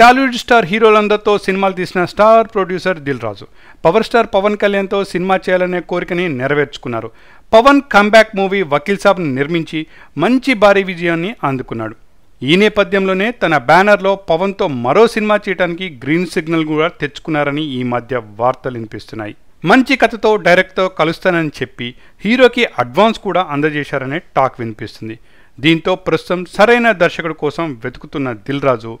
Tollywood star హీరోలందరితో సినిమాలు తీసిన star producer Dil Raju power star Pawan కళ్యాణ్తో సినిమా చేయాలనే కోరికని నెరవేర్చుకున్నారు పవన్ కంబ్యాక్ మూవీ వకీల్ సాబ్ను నిర్మించి మంచి భారీ విజయాన్ని అందుకున్నాడు ఈ నేపథ్యంలోనే తన బ్యానర్లో పవన్తో మరో సినిమా చేయడానికి గ్రీన్ సిగ్నల్ కూడా తెచ్చుకున్నారని ఈ మధ్య వార్తలు వినిపిస్తున్నాయి మంచి కథతో డైరెక్ట్తో కలుస్తానని చెప్పి హీరోకి అడ్వాన్స్ కూడా అందజేశారనే టాక్ వినిపిస్తుంది దీంతో ప్రస్తుతం సరైన దర్శకుడు కోసం వెతుకుతున్న దిల్ రాజు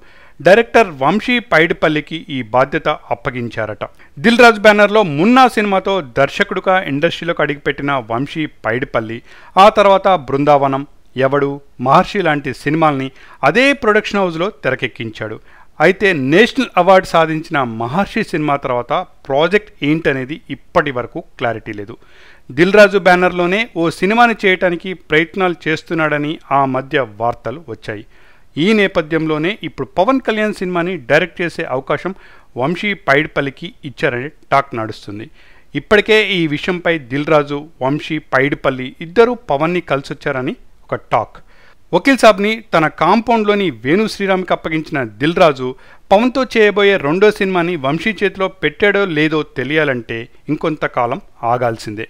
డైరెక్టర్ వంశీ పైడిపల్లికి ఈ బాధ్యత అప్పగించారట దిల్ రాజ్ బ్యానర్లో మున్నా సినిమాతో దర్శకుడుగా ఇండస్ట్రీలోకి అడిగిపెట్టిన వంశీ పైడిపల్లి ఆ తర్వాత బృందావనం ఎవడు మహర్షి లాంటి సినిమాల్ని అదే ప్రొడక్షన్ హౌస్లో తెరకెక్కించాడు అయితే నేషనల్ అవార్డు సాధించిన మహర్షి సినిమా తర్వాత ప్రాజెక్ట్ ఏంటనేది ఇప్పటి వరకు క్లారిటీ లేదు దిల్ రాజు బ్యానర్లోనే ఓ సినిమాని చేయటానికి ప్రయత్నాలు చేస్తున్నాడని ఆ మధ్య వార్తలు వచ్చాయి ఈ నేపథ్యంలోనే ఇప్పుడు పవన్ కళ్యాణ్ సినిమాని డైరెక్ట్ చేసే అవకాశం వంశీ పైడిపల్లికి ఇచ్చారని టాక్ నడుస్తుంది ఇప్పటికే ఈ విషయంపై రాజు వంశీ పైడిపల్లి ఇద్దరూ పవన్ని కలిసొచ్చారని ఒక టాక్ వకీల్ సాబ్ని తన కాంపౌండ్లోని వేణు శ్రీరామ్కి అప్పగించిన రాజు పవన్తో చేయబోయే రెండో సినిమాని వంశీ చేతిలో పెట్టాడో లేదో తెలియాలంటే ఇంకొంతకాలం ఆగాల్సిందే